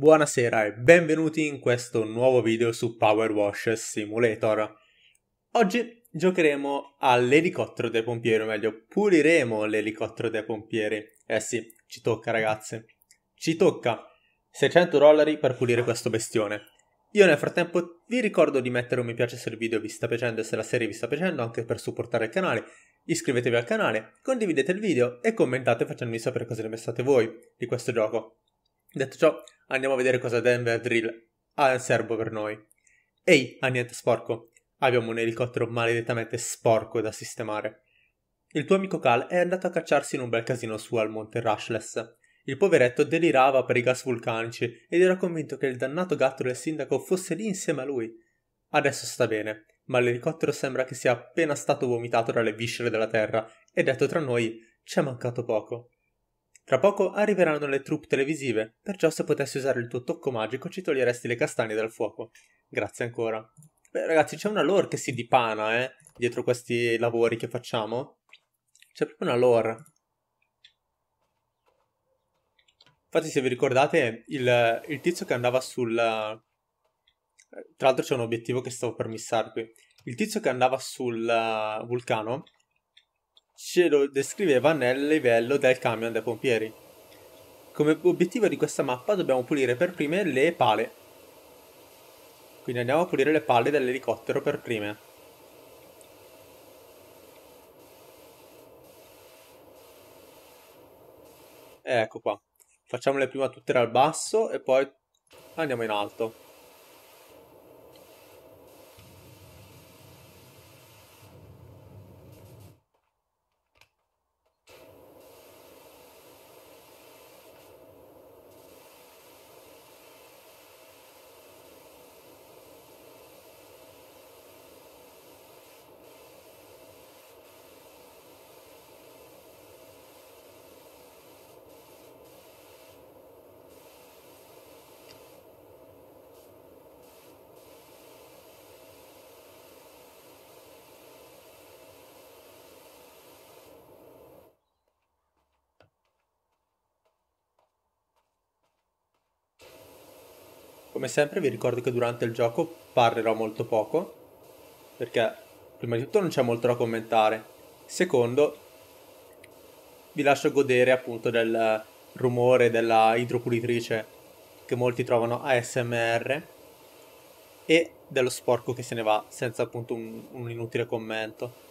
Buonasera e benvenuti in questo nuovo video su Power Wash Simulator. Oggi giocheremo all'elicottero dei pompieri, o meglio, puliremo l'elicottero dei pompieri. Eh sì, ci tocca ragazzi. Ci tocca 600 dollari per pulire questo bestione. Io nel frattempo vi ricordo di mettere un mi piace se il video vi sta piacendo e se la serie vi sta piacendo anche per supportare il canale. Iscrivetevi al canale, condividete il video e commentate facendomi sapere cosa ne pensate voi di questo gioco. Detto ciò, andiamo a vedere cosa Denver Drill ha in serbo per noi. Ehi, a niente sporco, abbiamo un elicottero maledettamente sporco da sistemare. Il tuo amico Cal è andato a cacciarsi in un bel casino su al monte Rushless. Il poveretto delirava per i gas vulcanici ed era convinto che il dannato gatto del sindaco fosse lì insieme a lui. Adesso sta bene, ma l'elicottero sembra che sia appena stato vomitato dalle viscere della terra e detto tra noi, ci è mancato poco. Tra poco arriveranno le troupe televisive, perciò se potessi usare il tuo tocco magico ci toglieresti le castagne dal fuoco. Grazie ancora. Beh, ragazzi, c'è una lore che si dipana, eh, dietro questi lavori che facciamo. C'è proprio una lore. Infatti, se vi ricordate, il, il tizio che andava sul... Tra l'altro c'è un obiettivo che stavo per missarvi. Il tizio che andava sul eh, vulcano ce lo descriveva nel livello del camion dei pompieri. Come obiettivo di questa mappa dobbiamo pulire per prime le pale. Quindi andiamo a pulire le pale dell'elicottero per prime. Ecco qua. Facciamole prima tutte dal basso e poi andiamo in alto. Come sempre vi ricordo che durante il gioco parlerò molto poco, perché prima di tutto non c'è molto da commentare. Secondo, vi lascio godere appunto del rumore della idropulitrice che molti trovano ASMR e dello sporco che se ne va senza appunto un, un inutile commento.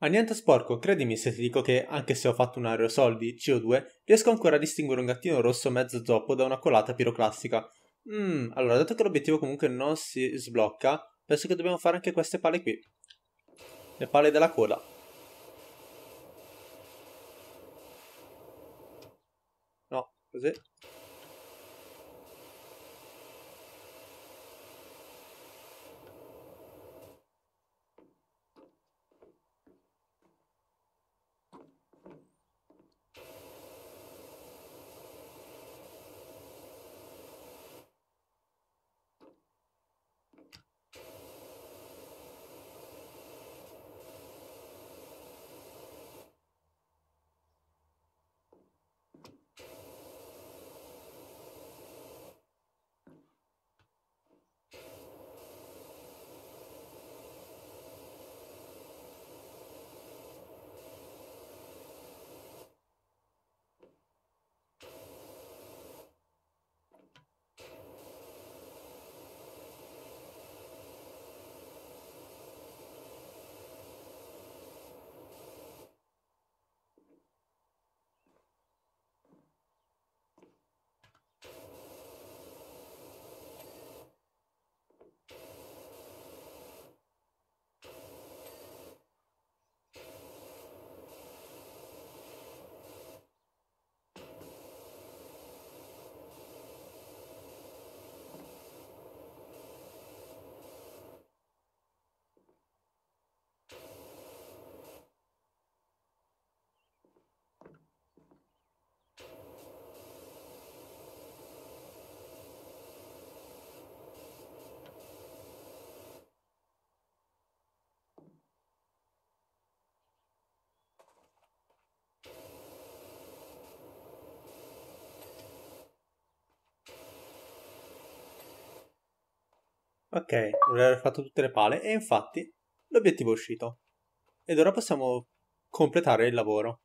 A niente sporco, credimi se ti dico che, anche se ho fatto un aerosol di CO2, riesco ancora a distinguere un gattino rosso mezzo zoppo da una colata piroclastica. Mmm, allora, dato che l'obiettivo comunque non si sblocca, penso che dobbiamo fare anche queste pale qui. Le pale della coda. No, così. Ok, dovrei aver fatto tutte le pale e infatti l'obiettivo è uscito. Ed ora possiamo completare il lavoro.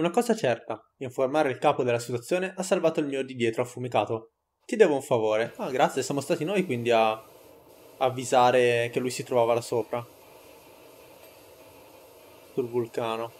Una cosa certa, informare il capo della situazione ha salvato il mio di dietro affumicato. Ti devo un favore. Ah, grazie, siamo stati noi quindi a avvisare che lui si trovava là sopra. Sul vulcano.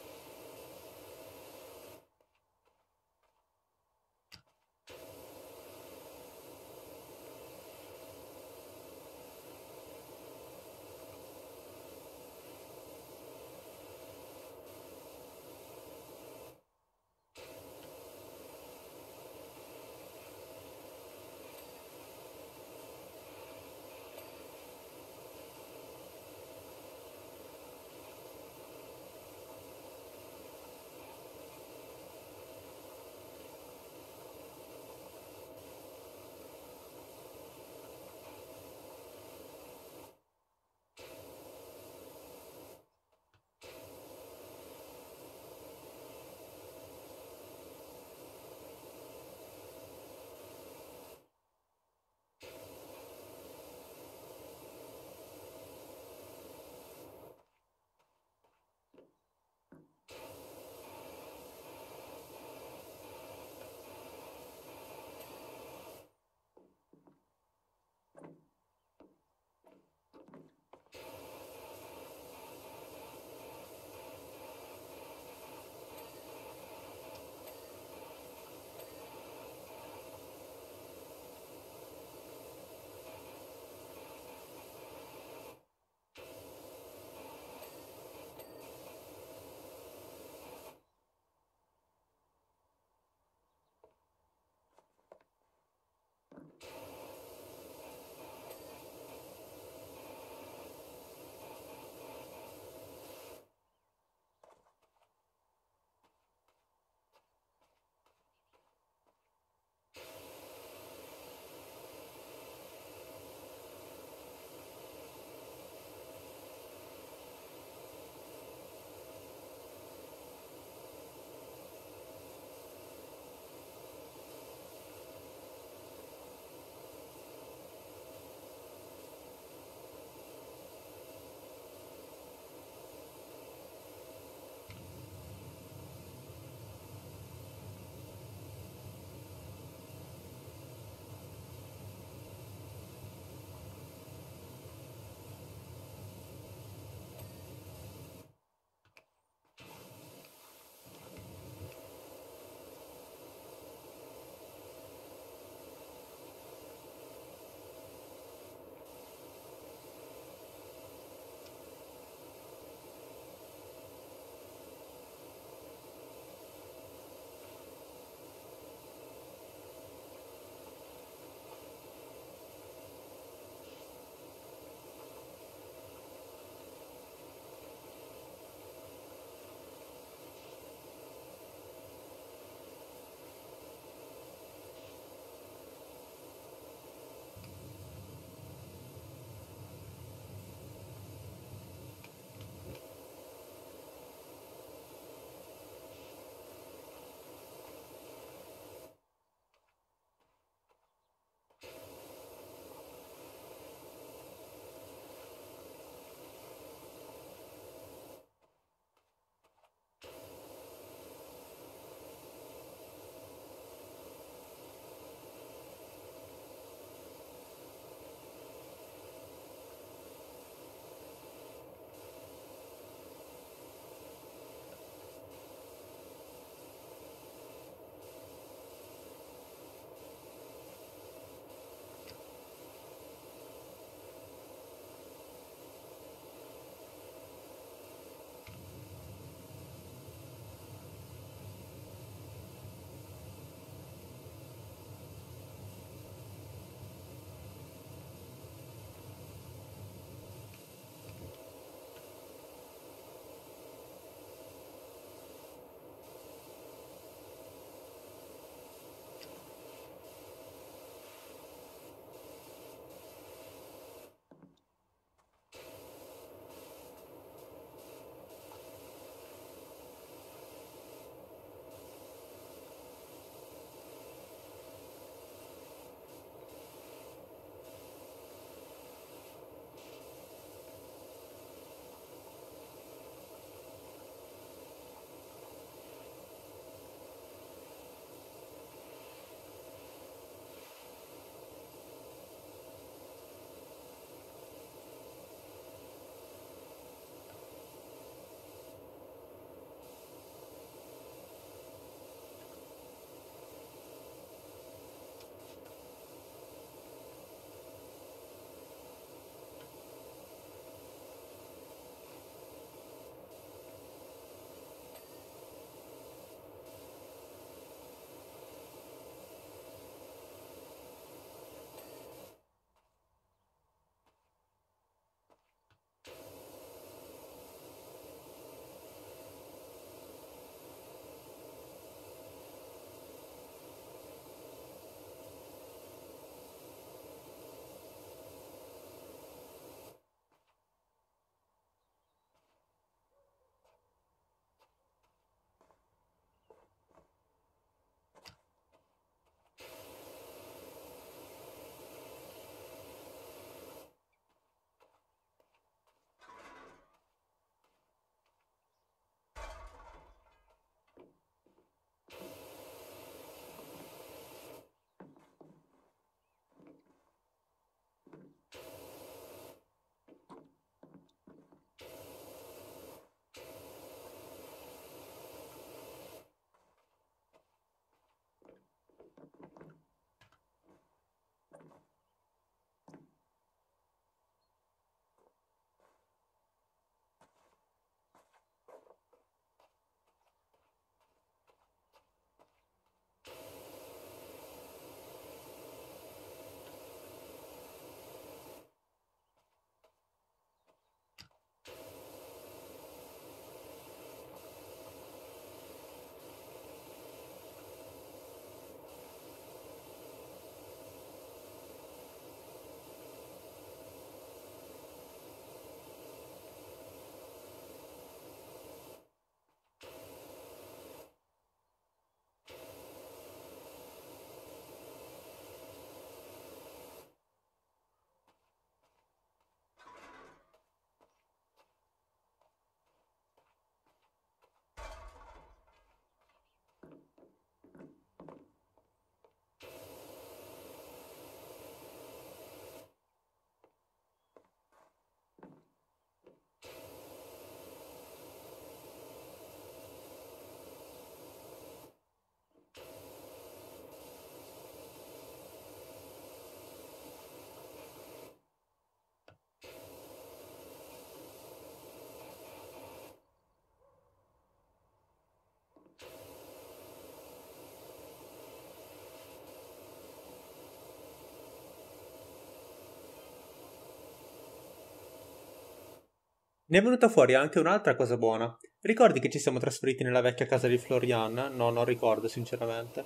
Ne è venuta fuori anche un'altra cosa buona. Ricordi che ci siamo trasferiti nella vecchia casa di Florian? No, non ricordo sinceramente.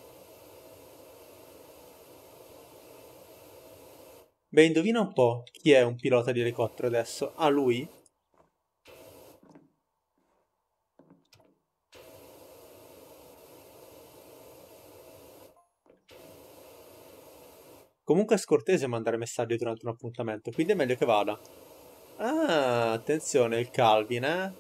Beh, indovina un po' chi è un pilota di elicottero adesso. Ah, lui? Comunque è scortese mandare messaggi durante un appuntamento, quindi è meglio che vada. Ah, attenzione il Calvin, eh?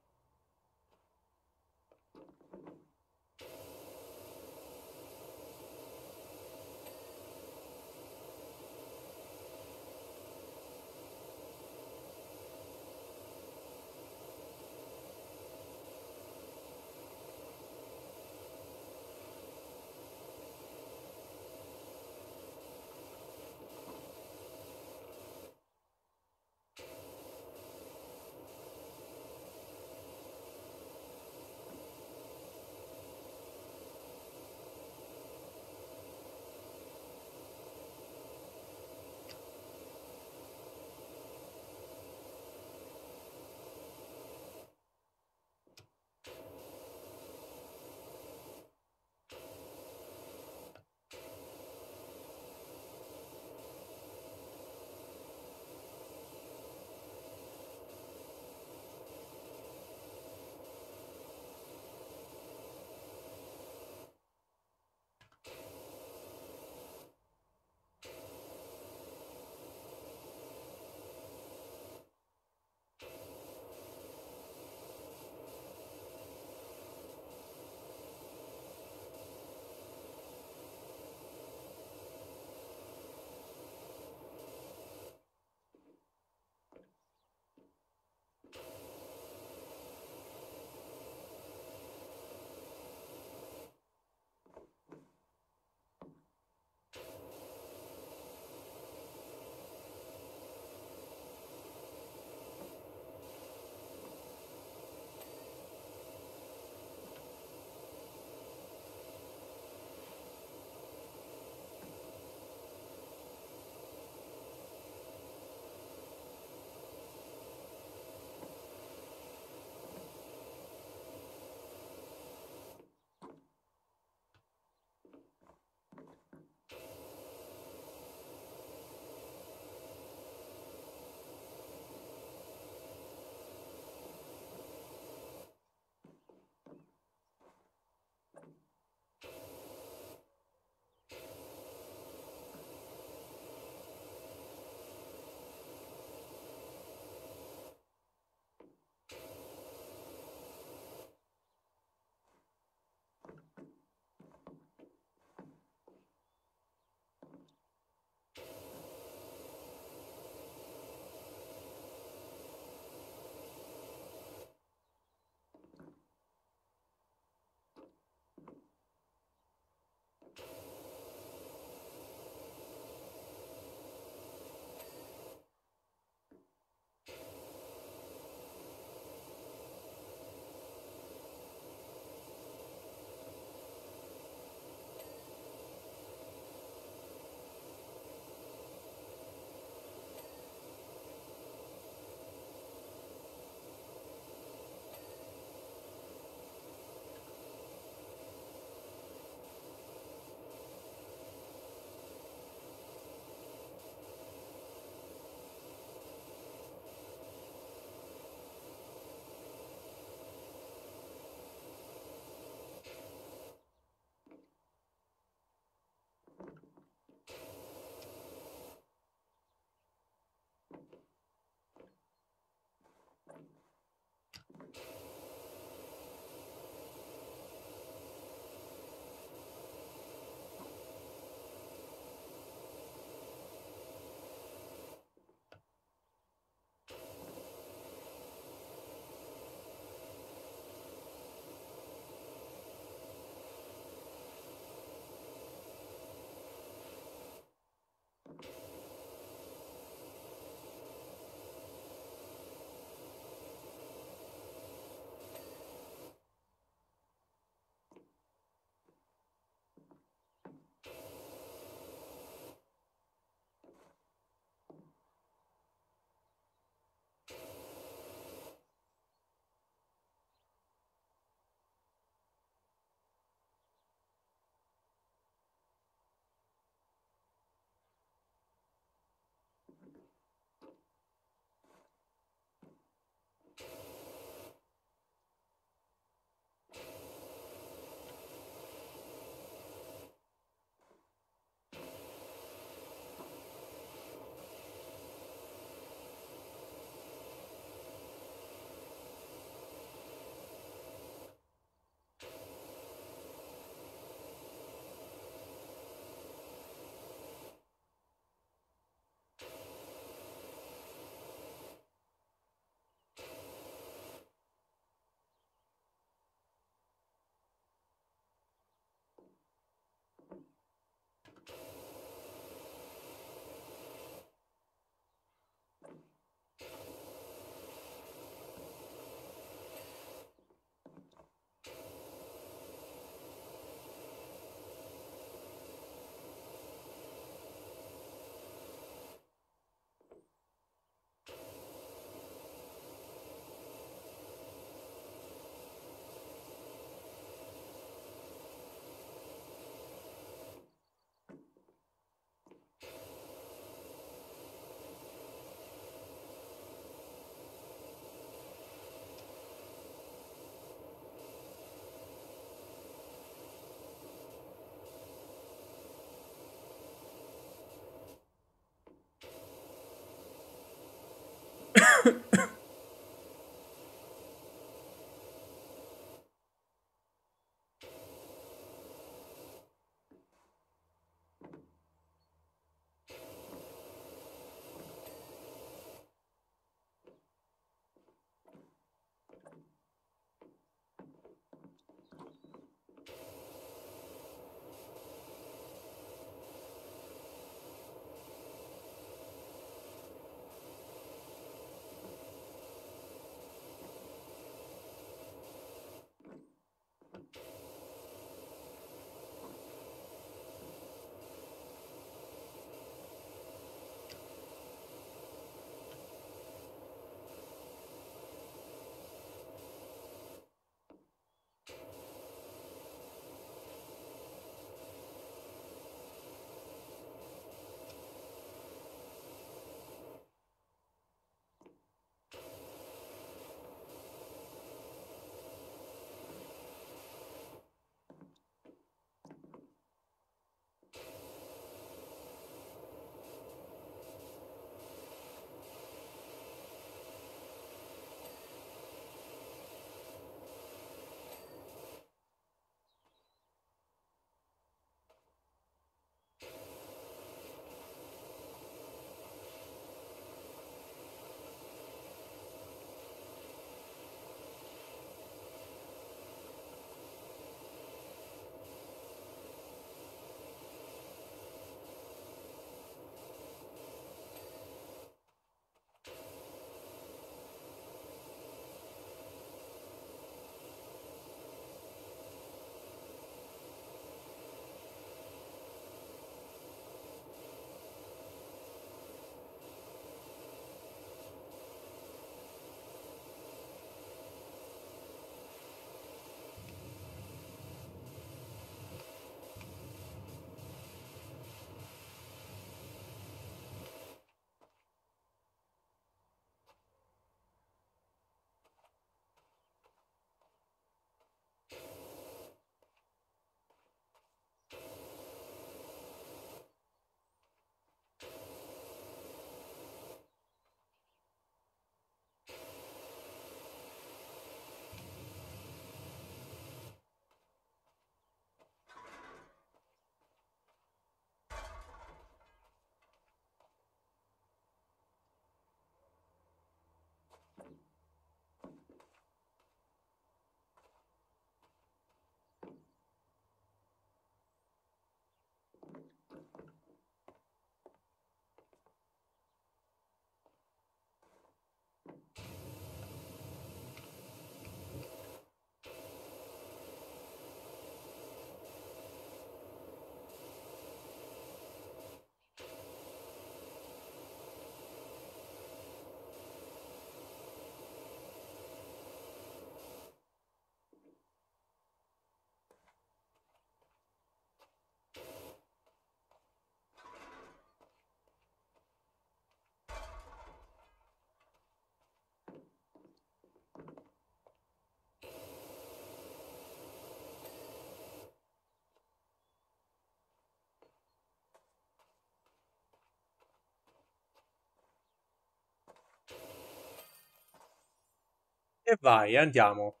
E vai, andiamo.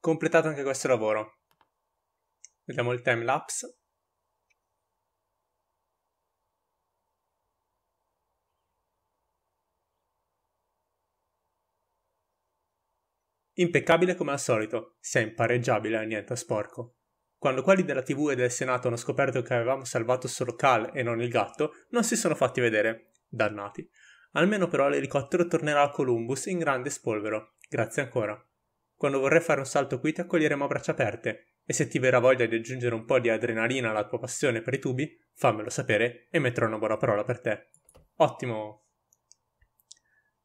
Completato anche questo lavoro. Vediamo il timelapse. Impeccabile come al solito, sia impareggiabile a eh, niente sporco. Quando quelli della TV e del Senato hanno scoperto che avevamo salvato solo Cal e non il gatto, non si sono fatti vedere. Dannati. Almeno però l'elicottero tornerà a Columbus in grande spolvero. Grazie ancora. Quando vorrai fare un salto qui ti accoglieremo a braccia aperte e se ti verrà voglia di aggiungere un po' di adrenalina alla tua passione per i tubi, fammelo sapere e metterò una buona parola per te. Ottimo.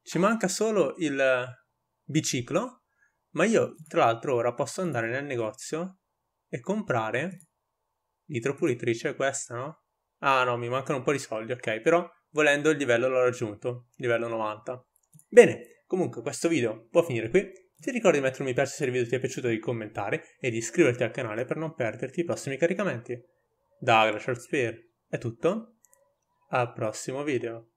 Ci manca solo il biciclo, ma io tra l'altro ora posso andare nel negozio e comprare nitropulitrice questa, no? Ah no, mi mancano un po' di soldi, ok, però volendo il livello l'ho raggiunto, livello 90. Bene, comunque questo video può finire qui, ti ricordo di mettere un mi piace se il video ti è piaciuto, di commentare e di iscriverti al canale per non perderti i prossimi caricamenti. Da Agra Spear è tutto, al prossimo video.